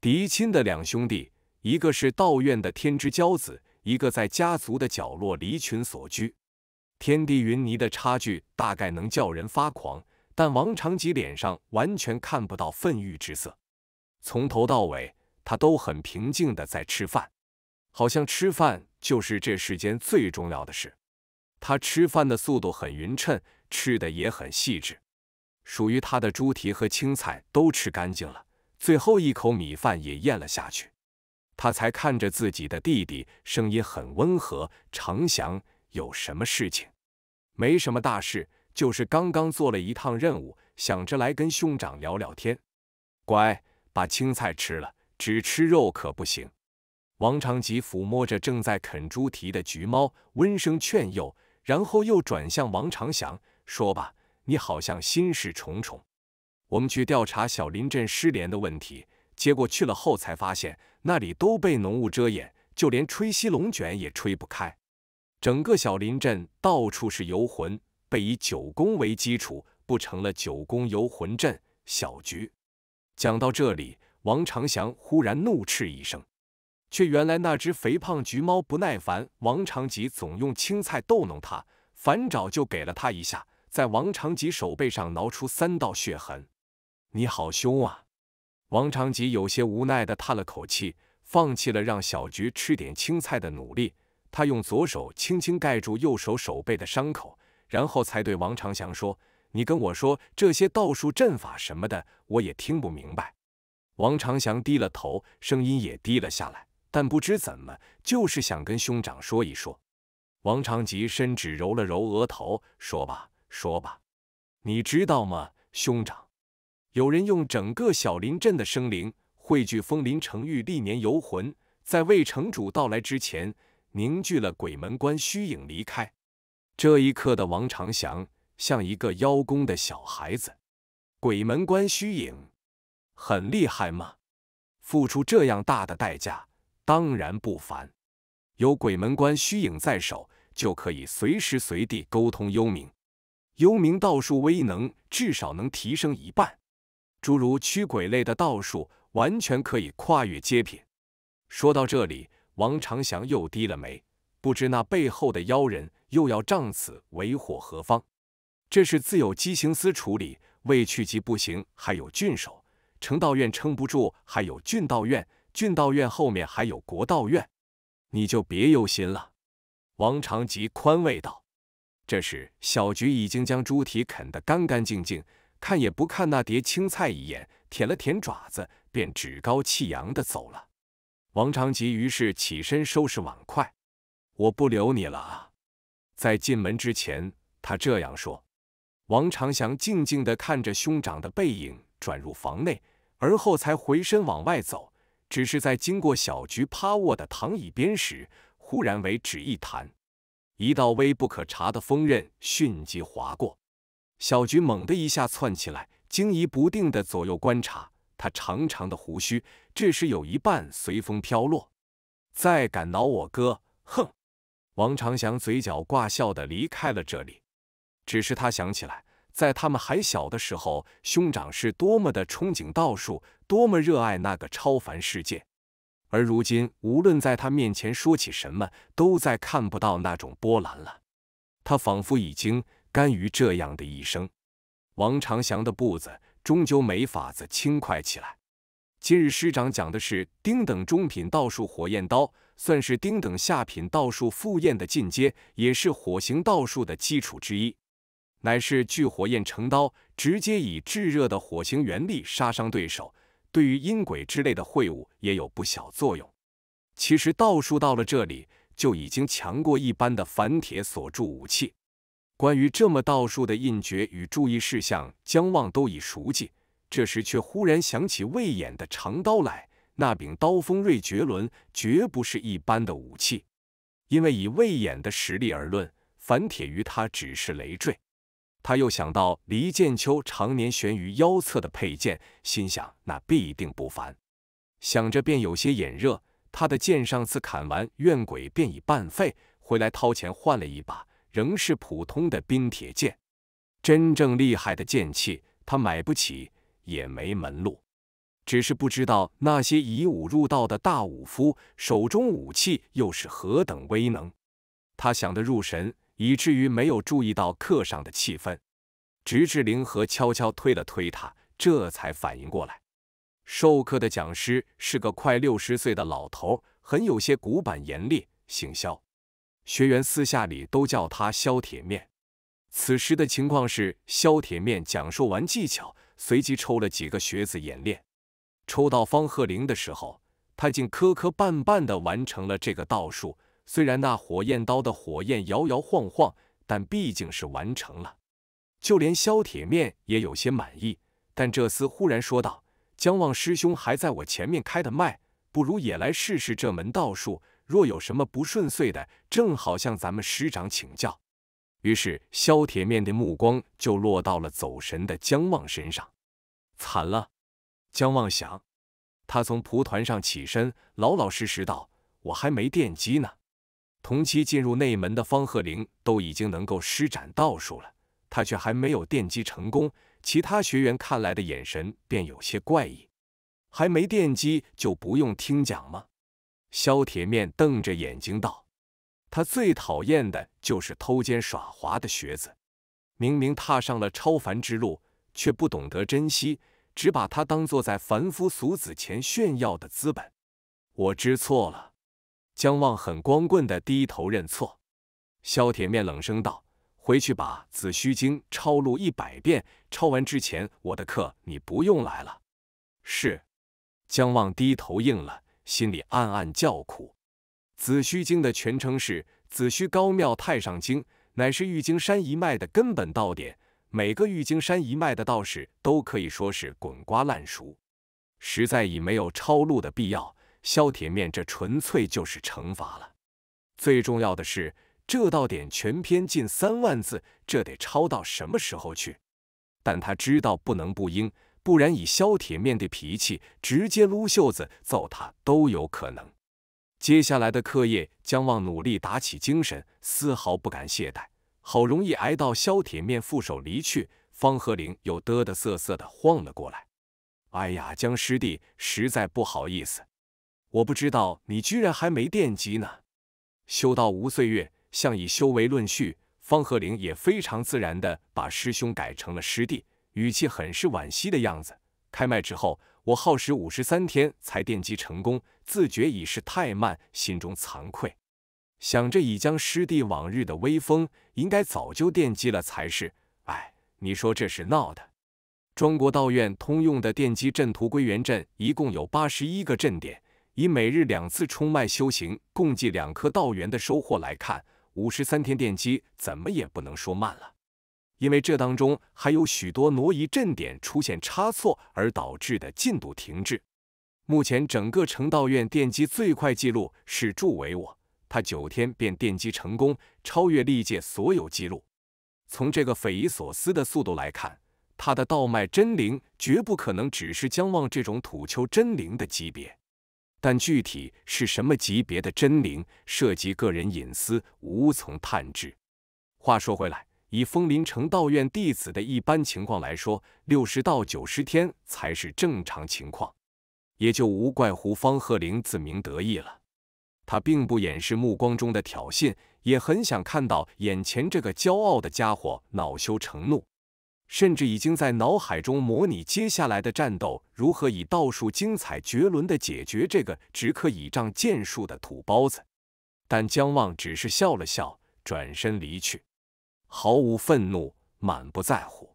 嫡亲的两兄弟，一个是道院的天之骄子，一个在家族的角落离群所居，天地云泥的差距大概能叫人发狂，但王长吉脸上完全看不到愤郁之色，从头到尾他都很平静的在吃饭，好像吃饭就是这世间最重要的事。他吃饭的速度很匀称，吃的也很细致，属于他的猪蹄和青菜都吃干净了。最后一口米饭也咽了下去，他才看着自己的弟弟，声音很温和：“常祥，有什么事情？没什么大事，就是刚刚做了一趟任务，想着来跟兄长聊聊天。乖，把青菜吃了，只吃肉可不行。”王长吉抚摸着正在啃猪蹄的橘猫，温声劝诱，然后又转向王长祥：“说吧，你好像心事重重。”我们去调查小林镇失联的问题，结果去了后才发现那里都被浓雾遮掩，就连吹西龙卷也吹不开。整个小林镇到处是游魂，被以九宫为基础，不成了九宫游魂阵小局。讲到这里，王长祥忽然怒斥一声，却原来那只肥胖橘猫不耐烦，王长吉总用青菜逗弄它，反找就给了他一下，在王长吉手背上挠出三道血痕。你好凶啊！王长吉有些无奈地叹了口气，放弃了让小菊吃点青菜的努力。他用左手轻轻盖住右手手背的伤口，然后才对王长祥说：“你跟我说这些道术阵法什么的，我也听不明白。”王长祥低了头，声音也低了下来，但不知怎么，就是想跟兄长说一说。王长吉伸指揉了揉额头，说吧，说吧，你知道吗，兄长？有人用整个小林镇的生灵汇聚枫林城域历年游魂，在魏城主到来之前凝聚了鬼门关虚影离开。这一刻的王长祥像一个邀功的小孩子。鬼门关虚影很厉害吗？付出这样大的代价，当然不凡。有鬼门关虚影在手，就可以随时随地沟通幽冥，幽冥道术威能至少能提升一半。诸如驱鬼类的道术，完全可以跨越阶品。说到这里，王长祥又低了眉，不知那背后的妖人又要仗此为祸何方。这是自有缉行司处理，未去即不行。还有郡守、城道院撑不住，还有郡道院，郡道院后面还有国道院，你就别忧心了。”王长吉宽慰道。这时，小菊已经将猪蹄啃得干干净净。看也不看那碟青菜一眼，舔了舔爪子，便趾高气扬地走了。王长吉于是起身收拾碗筷，我不留你了啊！在进门之前，他这样说。王长祥静静地看着兄长的背影转入房内，而后才回身往外走。只是在经过小菊趴卧的躺椅边时，忽然为之一弹，一道微不可察的锋刃迅即划过。小菊猛地一下窜起来，惊疑不定地左右观察。他长长的胡须，这时有一半随风飘落。再敢挠我哥，哼！王长祥嘴角挂笑地离开了这里。只是他想起来，在他们还小的时候，兄长是多么的憧憬道术，多么热爱那个超凡世界。而如今，无论在他面前说起什么，都再看不到那种波澜了。他仿佛已经……甘于这样的一生，王长祥的步子终究没法子轻快起来。今日师长讲的是丁等中品道术火焰刀，算是丁等下品道术复验的进阶，也是火行道术的基础之一。乃是聚火焰成刀，直接以炙热的火行元力杀伤对手，对于阴鬼之类的秽物也有不小作用。其实道术到了这里，就已经强过一般的凡铁锁住武器。关于这么道术的印诀与注意事项，姜望都已熟记。这时却忽然想起魏衍的长刀来，那柄刀锋锐绝伦，绝不是一般的武器。因为以魏衍的实力而论，凡铁于他只是累赘。他又想到黎剑秋常年悬于腰侧的佩剑，心想那必定不凡。想着便有些眼热，他的剑上次砍完怨鬼便已半废，回来掏钱换了一把。仍是普通的冰铁剑，真正厉害的剑器，他买不起，也没门路。只是不知道那些以武入道的大武夫手中武器又是何等威能。他想得入神，以至于没有注意到课上的气氛，直至林和悄悄推了推他，这才反应过来。授课的讲师是个快六十岁的老头，很有些古板严厉，姓肖。学员私下里都叫他肖铁面。此时的情况是，肖铁面讲授完技巧，随即抽了几个学子演练。抽到方鹤龄的时候，他竟磕磕绊绊地完成了这个道术。虽然那火焰刀的火焰摇摇晃晃，但毕竟是完成了。就连肖铁面也有些满意。但这厮忽然说道：“姜望师兄还在我前面开的麦，不如也来试试这门道术。”若有什么不顺遂的，正好向咱们师长请教。于是，肖铁面的目光就落到了走神的姜望身上。惨了，姜望想。他从蒲团上起身，老老实实道：“我还没电击呢。”同期进入内门的方鹤龄都已经能够施展道术了，他却还没有电击成功。其他学员看来的眼神便有些怪异。还没电击就不用听讲吗？萧铁面瞪着眼睛道：“他最讨厌的就是偷奸耍滑的学子，明明踏上了超凡之路，却不懂得珍惜，只把他当做在凡夫俗子前炫耀的资本。”“我知错了。”江望很光棍的低头认错。萧铁面冷声道：“回去把《紫虚经》抄录一百遍，抄完之前，我的课你不用来了。”“是。”江望低头应了。心里暗暗叫苦，《紫虚经》的全称是《紫虚高妙太上经》，乃是玉京山一脉的根本道典，每个玉京山一脉的道士都可以说是滚瓜烂熟，实在已没有抄录的必要。肖铁面这纯粹就是惩罚了。最重要的是，这道典全篇近三万字，这得抄到什么时候去？但他知道不能不应。不然以萧铁面的脾气，直接撸袖子揍他都有可能。接下来的课业，江望努力打起精神，丝毫不敢懈怠。好容易挨到萧铁面负手离去，方和灵又嘚嘚瑟瑟的晃了过来。“哎呀，江师弟，实在不好意思，我不知道你居然还没电击呢。修道无岁月，像以修为论序，方和灵也非常自然的把师兄改成了师弟。”语气很是惋惜的样子。开麦之后，我耗时五十三天才奠基成功，自觉已是太慢，心中惭愧。想着已将师弟往日的威风，应该早就奠基了才是。哎，你说这是闹的？中国道院通用的奠基阵图——归元阵，一共有八十一个阵点。以每日两次冲脉修行，共计两颗道元的收获来看，五十三天奠基怎么也不能说慢了。因为这当中还有许多挪移阵点出现差错而导致的进度停滞。目前整个成道院奠基最快记录是祝维我，他九天便奠基成功，超越历届所有记录。从这个匪夷所思的速度来看，他的道脉真灵绝不可能只是江望这种土丘真灵的级别。但具体是什么级别的真灵，涉及个人隐私，无从探知。话说回来。以枫林城道院弟子的一般情况来说，六十到九十天才是正常情况，也就无怪乎方鹤龄自鸣得意了。他并不掩饰目光中的挑衅，也很想看到眼前这个骄傲的家伙恼羞成怒，甚至已经在脑海中模拟接下来的战斗，如何以道术精彩绝伦的解决这个只可倚仗剑术的土包子。但姜望只是笑了笑，转身离去。毫无愤怒，满不在乎。